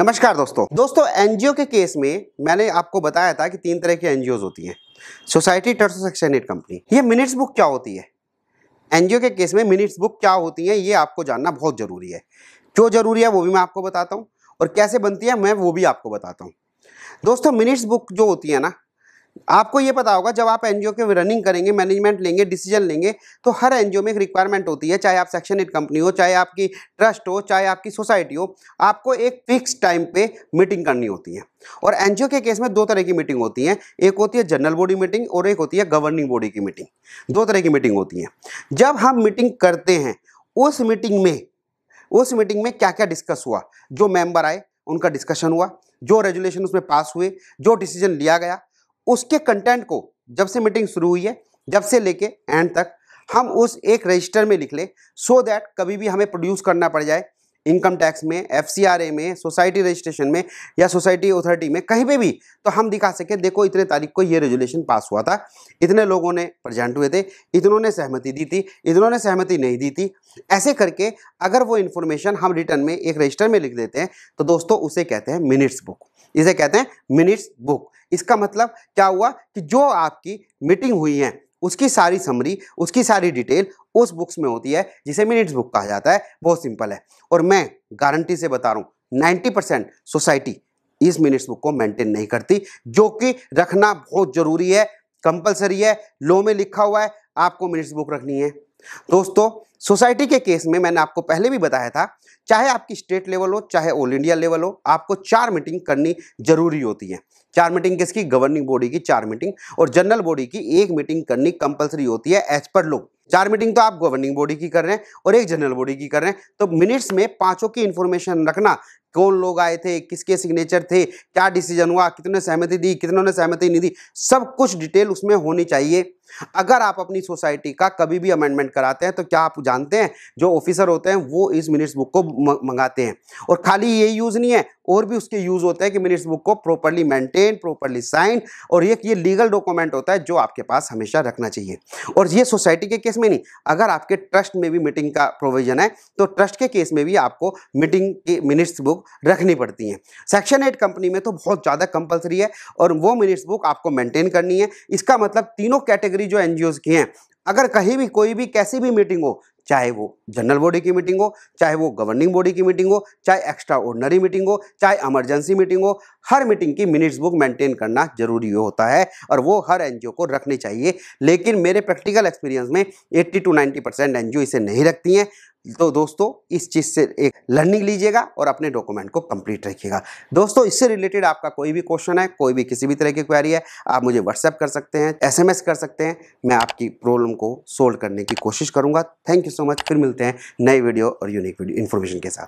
नमस्कार दोस्तों दोस्तों एनजीओ के केस में मैंने आपको बताया था कि तीन तरह की एनजीओ होती हैं society trust section eight company ये मिनट्स बुक क्या होती है एनजीओ के केस में मिनट्स बुक क्या होती है ये आपको जानना बहुत ज़रूरी है क्यों ज़रूरी है वो भी मैं आपको बताता हूँ और कैसे बनती है मैं वो भी आपको बताता हूँ दोस्तों मिनट्स बुक जो होती है ना आपको ये पता होगा जब आप एनजीओ के रनिंग करेंगे मैनेजमेंट लेंगे डिसीजन लेंगे तो हर एनजीओ में एक रिक्वायरमेंट होती है चाहे आप सेक्शन एट कंपनी हो चाहे आपकी ट्रस्ट हो चाहे आपकी सोसाइटी हो आपको एक फिक्स टाइम पे मीटिंग करनी होती है और एनजीओ के केस में दो तरह की मीटिंग होती है एक होती है जनरल बॉडी मीटिंग और एक होती है गवर्निंग बॉडी की मीटिंग दो तरह की मीटिंग होती है जब हम मीटिंग करते हैं उस मीटिंग में उस मीटिंग में क्या क्या डिस्कस हुआ जो मेंबर आए उनका डिस्कशन हुआ जो रेजुलेशन उसमें पास हुए जो डिसीजन लिया गया उसके कंटेंट को जब से मीटिंग शुरू हुई है जब से लेके एंड तक हम उस एक रजिस्टर में लिख ले सो so दैट कभी भी हमें प्रोड्यूस करना पड़ जाए इनकम टैक्स में एफ में सोसाइटी रजिस्ट्रेशन में या सोसाइटी अथॉरिटी में कहीं पे भी तो हम दिखा सके देखो इतने तारीख को ये रेजुलेशन पास हुआ था इतने लोगों ने प्रजेंट हुए थे इतनों ने सहमति दी थी इतनों ने सहमति नहीं दी थी ऐसे करके अगर वो इन्फॉर्मेशन हम रिटर्न में एक रजिस्टर में लिख देते हैं तो दोस्तों उसे कहते हैं मिनट्स बुक इसे कहते हैं मिनट्स बुक इसका मतलब क्या हुआ कि जो आपकी मीटिंग हुई है उसकी सारी समरी उसकी सारी डिटेल उस बुक्स में होती है जिसे मिनट्स बुक कहा जाता है बहुत सिंपल है और मैं गारंटी से बता रहा हूँ नाइन्टी परसेंट सोसाइटी इस मिनट्स बुक को मेंटेन नहीं करती जो कि रखना बहुत ज़रूरी है कंपलसरी है लॉ में लिखा हुआ है आपको मिनट्स बुक रखनी है दोस्तों सोसाइटी के केस में मैंने आपको पहले भी बताया था चाहे आपकी स्टेट लेवल हो चाहे ऑल इंडिया लेवल हो आपको चार मीटिंग करनी जरूरी होती है चार मीटिंग किसकी गवर्निंग बॉडी की चार मीटिंग और जनरल बॉडी की एक मीटिंग करनी कंपलसरी होती है एज पर लॉ चार मीटिंग तो आप गवर्निंग बॉडी की कर रहे हैं और एक जनरल बॉडी की कर रहे हैं तो मिनट्स में पांचों की इन्फॉर्मेशन रखना कौन लोग आए थे किसके सिग्नेचर थे क्या डिसीजन हुआ कितने सहमति दी कितनों ने सहमति नहीं दी सब कुछ डिटेल उसमें होनी चाहिए अगर आप अपनी सोसाइटी का कभी भी अमेंडमेंट कराते हैं तो क्या आप जानते हैं जो ऑफिसर होते हैं वो इस मिनट्स बुक को मंगाते हैं और खाली ये यूज़ नहीं है और भी उसके यूज़ होते हैं कि मिनट्स बुक को प्रॉपरली मेंटेन प्रॉपरली साइन और ये ये लीगल डॉक्यूमेंट होता है जो आपके पास हमेशा रखना चाहिए और ये सोसाइटी के केस में नहीं अगर आपके ट्रस्ट में भी मीटिंग का प्रोविजन है तो ट्रस्ट के केस में भी आपको मीटिंग की मिनिट्स बुक रखनी पड़ती हैं सेक्शन एट कंपनी में तो बहुत ज़्यादा कंपलसरी है और वो मिनिट्स बुक आपको मेंटेन करनी है इसका मतलब तीनों कैटेगरी जो एन की हैं अगर कहीं भी कोई भी कैसी भी मीटिंग हो चाहे वो जनरल बॉडी की मीटिंग हो चाहे वो गवर्निंग बॉडी की मीटिंग हो चाहे एक्स्ट्रा ऑर्डनरी मीटिंग हो चाहे इमरजेंसी मीटिंग हो हर मीटिंग की मिनट्स बुक मेंटेन करना जरूरी होता है और वो हर एनजीओ को रखनी चाहिए लेकिन मेरे प्रैक्टिकल एक्सपीरियंस में 80 टू 90 परसेंट एन इसे नहीं रखती हैं तो दोस्तों इस चीज़ से एक लर्निंग लीजिएगा और अपने डॉक्यूमेंट को कंप्लीट रखिएगा दोस्तों इससे रिलेटेड आपका कोई भी क्वेश्चन है कोई भी किसी भी तरह की क्वारी है आप मुझे व्हाट्सएप कर सकते हैं एस कर सकते हैं मैं आपकी प्रॉब्लम को सोल्व करने की कोशिश करूँगा थैंक यू सो मच फिर मिलते हैं नए वीडियो और यूनिक वीडियो इन्फॉर्मेशन के साथ